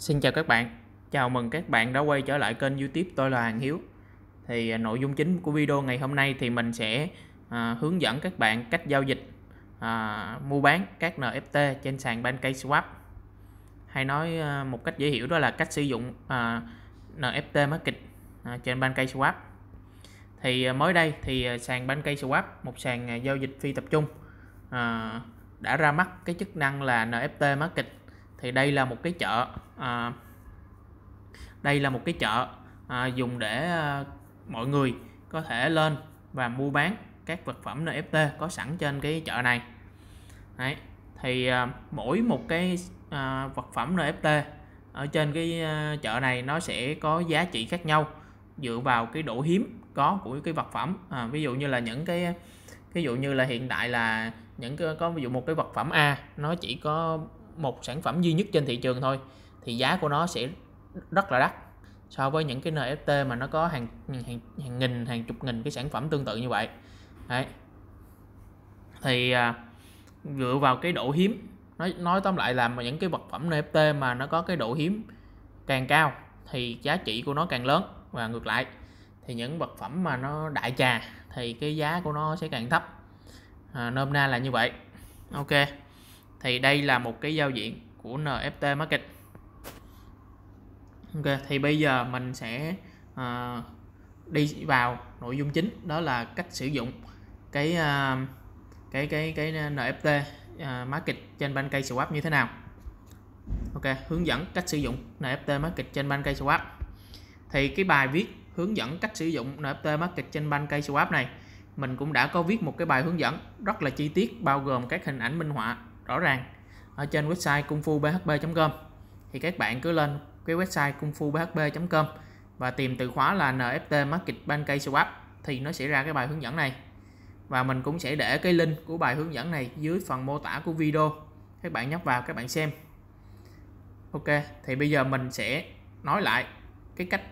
Xin chào các bạn, chào mừng các bạn đã quay trở lại kênh youtube tôi là Hàng Hiếu Thì à, nội dung chính của video ngày hôm nay thì mình sẽ à, hướng dẫn các bạn cách giao dịch à, mua bán các NFT trên sàn PancakeSwap Hay nói à, một cách dễ hiểu đó là cách sử dụng à, NFT Market à, trên PancakeSwap Thì à, mới đây thì à, sàn PancakeSwap, một sàn à, giao dịch phi tập trung à, đã ra mắt cái chức năng là NFT Market thì đây là một cái chợ à, đây là một cái chợ à, dùng để à, mọi người có thể lên và mua bán các vật phẩm NFT có sẵn trên cái chợ này Đấy, thì à, mỗi một cái à, vật phẩm NFT ở trên cái à, chợ này nó sẽ có giá trị khác nhau dựa vào cái độ hiếm có của cái vật phẩm à, ví dụ như là những cái ví dụ như là hiện đại là những cái có ví dụ một cái vật phẩm A nó chỉ có một sản phẩm duy nhất trên thị trường thôi thì giá của nó sẽ rất là đắt so với những cái NFT mà nó có hàng hàng, hàng nghìn hàng chục nghìn cái sản phẩm tương tự như vậy đấy thì à, dựa vào cái độ hiếm nói nói tóm lại là mà những cái vật phẩm NFT mà nó có cái độ hiếm càng cao thì giá trị của nó càng lớn và ngược lại thì những vật phẩm mà nó đại trà thì cái giá của nó sẽ càng thấp à, nôm na là như vậy ok thì đây là một cái giao diện của NFT Market Ok thì bây giờ mình sẽ uh, đi vào nội dung chính đó là cách sử dụng cái uh, cái cái cái NFT uh, ờ, Market trên Bankay Swap như thế nào Ok hướng dẫn cách sử dụng NFT Market trên Bankay Swap thì cái bài viết hướng dẫn cách sử dụng NFT Market trên Bankay Swap này mình cũng đã có viết một cái bài hướng dẫn rất là chi tiết bao gồm các hình ảnh minh họa rõ ràng ở trên website cung phu bhp.com thì các bạn cứ lên cái website cung phu bhp.com và tìm từ khóa là NFT Market Pancake Swap thì nó sẽ ra cái bài hướng dẫn này và mình cũng sẽ để cái link của bài hướng dẫn này dưới phần mô tả của video các bạn nhấp vào các bạn xem ok thì bây giờ mình sẽ nói lại cái cách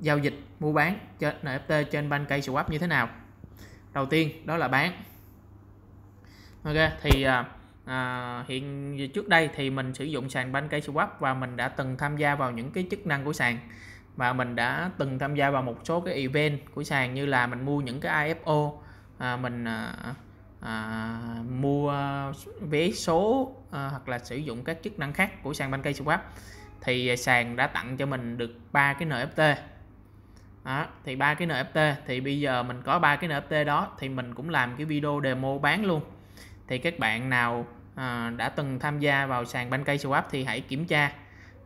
giao dịch mua bán trên NFT trên Pancake Swap như thế nào đầu tiên đó là bán ok thì uh, à, hiện trước đây thì mình sử dụng sàn Pancake Swap và mình đã từng tham gia vào những cái chức năng của sàn và mình đã từng tham gia vào một số cái event của sàn như là mình mua những cái IFO à, mình à, à, mua vé số à, hoặc là sử dụng các chức năng khác của sàn Pancake Swap thì sàn đã tặng cho mình được ba cái NFT đó, thì ba cái NFT thì bây giờ mình có ba cái NFT đó thì mình cũng làm cái video demo bán luôn thì các bạn nào à, đã từng tham gia vào sàn Bankay Swap thì hãy kiểm tra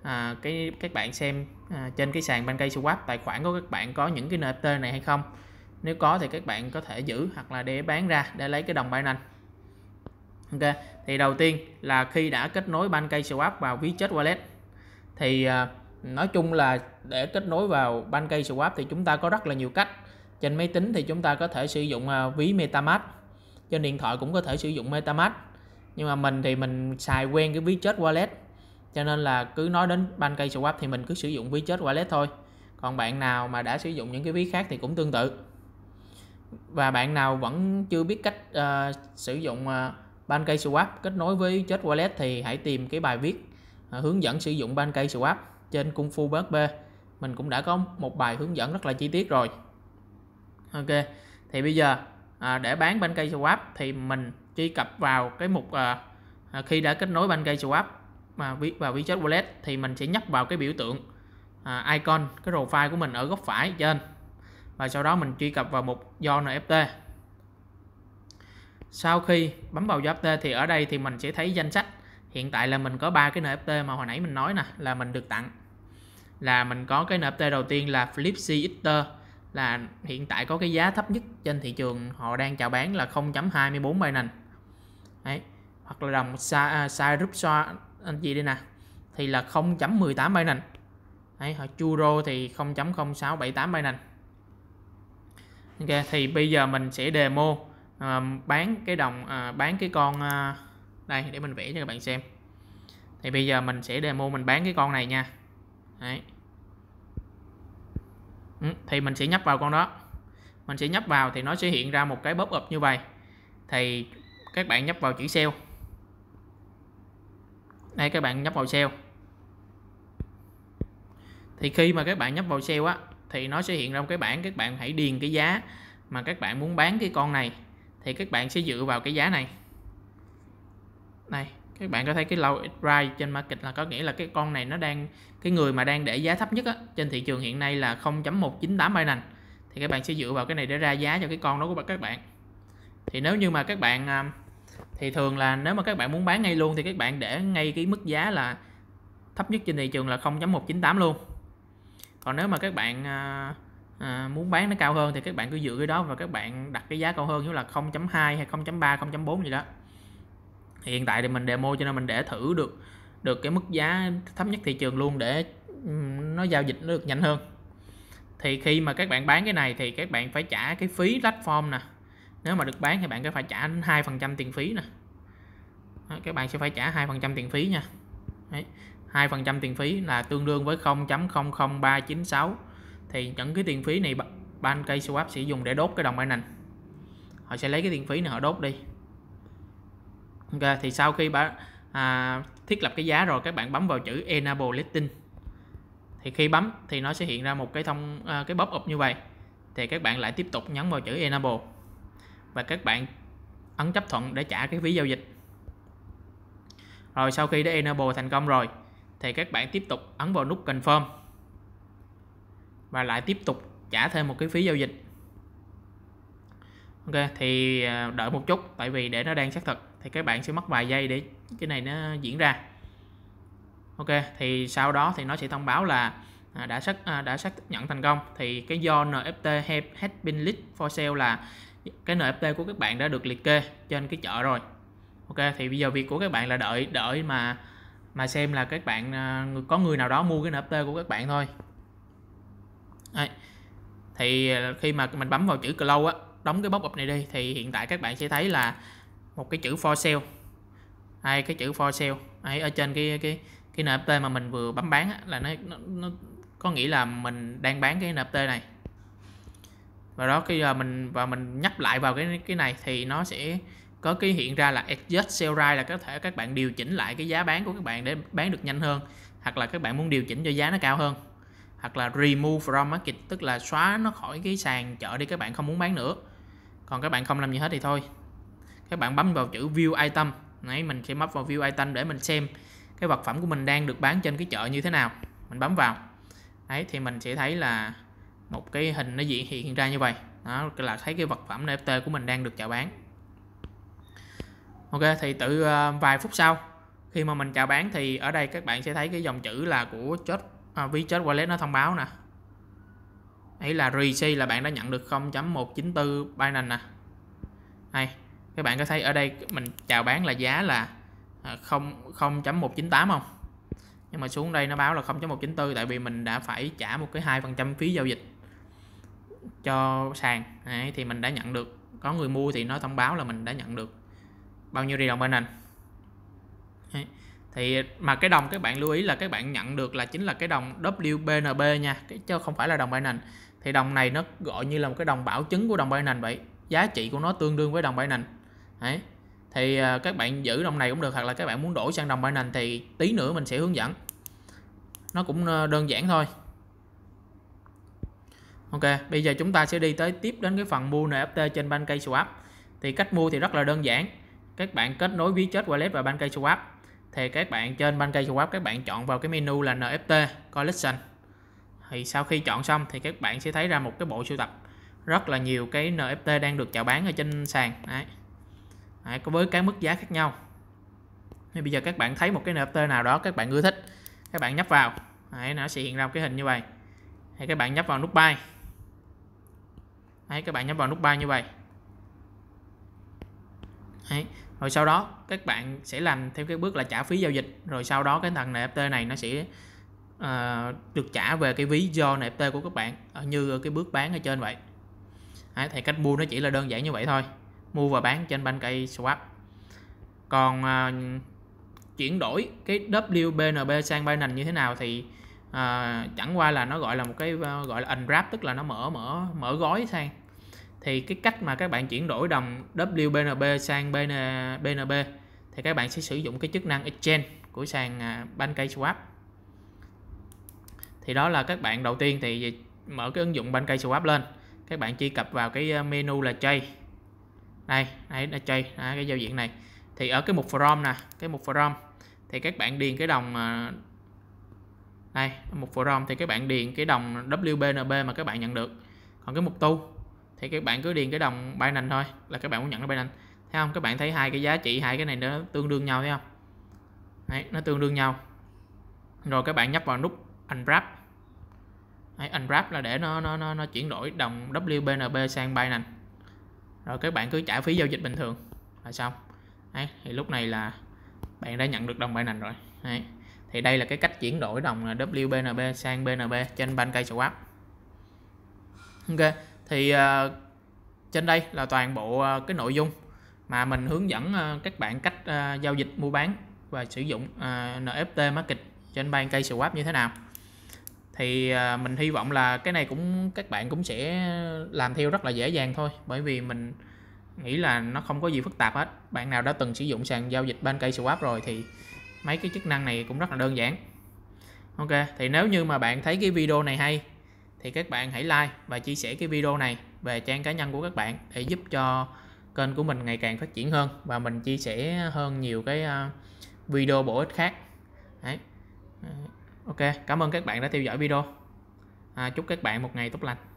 à, cái các bạn xem à, trên cái sàn Bankay Swap tài khoản của các bạn có những cái NFT này hay không nếu có thì các bạn có thể giữ hoặc là để bán ra để lấy cái đồng Binance Ok thì đầu tiên là khi đã kết nối Bankay Swap vào ví chết wallet thì à, nói chung là để kết nối vào Bankay Swap thì chúng ta có rất là nhiều cách trên máy tính thì chúng ta có thể sử dụng à, ví MetaMask trên điện thoại cũng có thể sử dụng MetaMask nhưng mà mình thì mình xài quen cái ví chết wallet cho nên là cứ nói đến ban cây Swap thì mình cứ sử dụng ví chết wallet thôi còn bạn nào mà đã sử dụng những cái ví khác thì cũng tương tự và bạn nào vẫn chưa biết cách uh, sử dụng ban ờ, cây Swap kết nối với chết wallet thì hãy tìm cái bài viết uh, hướng dẫn sử dụng ban cây Swap trên Kung Fu BSB mình cũng đã có một bài hướng dẫn rất là chi tiết rồi ok thì bây giờ à, để bán cây Swap thì mình truy cập vào cái mục uh, khi đã kết nối Bangate Swap mà vào WeChat Wallet thì mình sẽ nhấp vào cái biểu tượng uh, icon cái profile của mình ở góc phải trên và sau đó mình truy cập vào mục do NFT sau khi bấm vào NFT thì ở đây thì mình sẽ thấy danh sách hiện tại là mình có ba cái NFT mà hồi nãy mình nói nè là mình được tặng là mình có cái NFT đầu tiên là Flipsy Eater là hiện tại có cái giá thấp nhất trên thị trường họ đang chào bán là 0.24 Binance đấy hoặc là đồng sai à, sai rút anh chị đây nè thì là 0.18 Binance đấy họ churo thì 0.0678 Binance ok thì bây giờ mình sẽ demo à, bán cái đồng à, bán cái con à, đây để mình vẽ cho các bạn xem thì bây giờ mình sẽ demo mình bán cái con này nha đấy ừ, thì mình sẽ nhấp vào con đó mình sẽ nhấp vào thì nó sẽ hiện ra một cái bóp ập như vậy thì các bạn nhấp vào chữ sale đây các bạn nhấp vào sale thì khi mà các bạn nhấp vào sale á thì nó sẽ hiện ra một cái bảng các bạn hãy điền cái giá mà các bạn muốn bán cái con này thì các bạn sẽ dựa vào cái giá này này các bạn có thấy cái low price trên market là có nghĩa là cái con này nó đang cái người mà đang để giá thấp nhất á, trên thị trường hiện nay là 0.198 Binance thì các bạn sẽ dựa vào cái này để ra giá cho cái con đó của các bạn thì nếu như mà các bạn à, thì thường là nếu mà các bạn muốn bán ngay luôn thì các bạn để ngay cái mức giá là thấp nhất trên thị trường là 0.198 luôn còn nếu mà các bạn à, à, muốn bán nó cao hơn thì các bạn cứ dựa cái đó và các bạn đặt cái giá cao hơn như là 0.2 hay 0.3 0.4 gì đó hiện tại thì mình demo cho nên mình để thử được được cái mức giá thấp nhất thị trường luôn để ừ, nó giao dịch nó được nhanh hơn thì khi mà các bạn bán cái này thì các bạn phải trả cái phí platform nè nếu mà được bán thì bạn sẽ phải trả đến trăm tiền phí nè Đó, các bạn sẽ phải trả 2% tiền phí nha Đấy, 2% tiền phí là tương đương với 0.00396 thì những cái tiền phí này ban cây swap sẽ dùng để đốt cái đồng Binance họ sẽ lấy cái tiền phí này họ đốt đi ok thì sau khi bạn à, thiết lập cái giá rồi các bạn bấm vào chữ enable listing thì khi bấm thì nó sẽ hiện ra một cái thông à, cái pop up như vậy thì các bạn lại tiếp tục nhấn vào chữ enable và các bạn ấn chấp thuận để trả cái phí giao dịch rồi sau khi đã enable thành công rồi thì các bạn tiếp tục ấn vào nút confirm và lại tiếp tục trả thêm một cái phí giao dịch ok thì à, đợi một chút tại vì để nó đang xác thực thì các bạn sẽ mất vài giây để cái này nó diễn ra ok thì sau đó thì nó sẽ thông báo là à, đã xác à, đã xác nhận thành công thì cái do NFT has been list for sale là cái nft của các bạn đã được liệt kê trên cái chợ rồi ok thì bây giờ việc của các bạn là đợi đợi mà mà xem là các bạn à, có người nào đó mua cái NFT của các bạn thôi Đấy. thì à, khi mà mình bấm vào chữ close á đóng cái bóc up này đi thì hiện tại các bạn sẽ thấy là một cái chữ for sale hay cái chữ for sale hay ở trên cái cái cái NFT mà mình vừa bấm bán á, là nó, nó, nó có nghĩa là mình đang bán cái NFT này và đó khi giờ à, mình và mình nhắc lại vào cái cái này thì nó sẽ có cái hiện ra là adjust sell price là có thể các bạn điều chỉnh lại cái giá bán của các bạn để bán được nhanh hơn hoặc là các bạn muốn điều chỉnh cho giá nó cao hơn hoặc là remove from market tức là xóa nó khỏi cái sàn chợ đi các bạn không muốn bán nữa còn các bạn không làm gì hết thì thôi các bạn bấm vào chữ view item nãy mình sẽ bấm vào view item để mình xem cái vật phẩm của mình đang được bán trên cái chợ như thế nào mình bấm vào đấy thì mình sẽ thấy là một cái hình nó diễn hiện ra như vậy đó là thấy cái vật phẩm NFT của mình đang được chào bán ok thì tự ờ, vài phút sau khi mà mình chào bán thì ở đây các bạn sẽ thấy cái dòng chữ là của chốt à, ví chốt wallet nó thông báo nè ấy là receipt là bạn đã nhận được 0.194 Binance nè đây các bạn có thấy ở đây mình chào bán là giá là 0 à, 0.198 không nhưng mà xuống đây nó báo là 0.194 tại vì mình đã phải trả một cái 2% phí giao dịch cho sàn Đấy, thì mình đã nhận được có người mua thì nó thông báo là mình đã nhận được bao nhiêu triệu đồng bên nền thì mà cái đồng các bạn lưu ý là các bạn nhận được là chính là cái đồng WBNB nha cái chứ không phải là đồng Binance thì đồng này nó gọi như là một cái đồng bảo chứng của đồng Binance vậy giá trị của nó tương đương với đồng Binance Đấy. thì à, các bạn giữ đồng này cũng được hoặc là các bạn muốn đổi sang đồng Binance thì tí nữa mình sẽ hướng dẫn nó cũng ờ, đơn giản thôi Ok, bây giờ chúng ta sẽ đi tới tiếp đến cái phần mua NFT trên ban cây PancakeSwap. Thì cách mua thì rất là đơn giản. Các bạn kết nối ví chết wallet và ban cây PancakeSwap. Thì các bạn trên ban cây PancakeSwap các bạn chọn vào cái menu là NFT Collection. Thì sau khi chọn xong thì các bạn sẽ thấy ra một cái bộ sưu tập rất là nhiều cái NFT đang được chào bán ở trên sàn. Đấy. Đấy, với cái mức giá khác nhau. Thì bây giờ các bạn thấy một cái NFT nào đó các bạn ưa thích, các bạn nhấp vào. Đấy, nó sẽ hiện ra một cái hình như vậy. Thì các bạn nhấp vào nút buy Đấy, các bạn nhấn vào nút buy như vậy Đấy. rồi sau đó các bạn sẽ làm theo cái bước là trả phí giao dịch rồi sau đó cái thằng NFT này nó sẽ uh, được trả về cái ví do NFT của các bạn ờ, như cái bước bán ở trên vậy Đấy, thì cách mua nó chỉ là đơn giản như vậy thôi mua và bán trên ban cây swap còn uh, chuyển đổi cái WBNB sang Binance như thế nào thì uh, chẳng qua là nó gọi là một cái uh, gọi là unwrap tức là nó mở mở mở gói sang thì cái cách mà các bạn chuyển đổi đồng WBNB sang BN, BNB thì các bạn sẽ sử dụng cái chức năng exchange của sàn à, Swap thì đó là các bạn đầu tiên thì mở cái ứng dụng Swap lên các bạn truy cập vào cái à, menu là trade đây đây là trade à, cái giao diện này thì ở cái mục from nè cái mục from thì các bạn điền cái đồng đây mục from thì các bạn điền cái đồng WBNB mà các bạn nhận được còn cái mục tu thì các bạn cứ điền cái đồng Binance thôi là các bạn cũng nhận nó Binance thấy không các bạn thấy hai cái giá trị hai cái này nó tương đương nhau thấy không Đấy, nó tương đương nhau rồi các bạn nhấp vào nút unwrap Đấy, unwrap là để nó, nó nó nó chuyển đổi đồng WBNB sang Binance rồi các bạn cứ trả phí giao dịch bình thường là xong Đấy, thì lúc này là bạn đã nhận được đồng Binance rồi Đấy. thì đây là cái cách chuyển đổi đồng WBNB sang BNB trên Bankai Swap ok thì uh, trên đây là toàn bộ uh, cái nội dung mà mình hướng dẫn uh, các bạn cách uh, giao dịch mua bán và sử dụng uh, NFT market trên ban cây swap như thế nào thì uh, mình hy vọng là cái này cũng các bạn cũng sẽ làm theo rất là dễ dàng thôi bởi vì mình nghĩ là nó không có gì phức tạp hết bạn nào đã từng sử dụng sàn giao dịch ban cây swap rồi thì mấy cái chức năng này cũng rất là đơn giản ok thì nếu như mà bạn thấy cái video này hay thì các bạn hãy like và chia sẻ cái video này về trang cá nhân của các bạn để giúp cho kênh của mình ngày càng phát triển hơn và mình chia sẻ hơn nhiều cái à, video bổ ích khác Đấy. Ờ, ok cảm ơn các bạn đã theo dõi video à, chúc các bạn một ngày tốt lành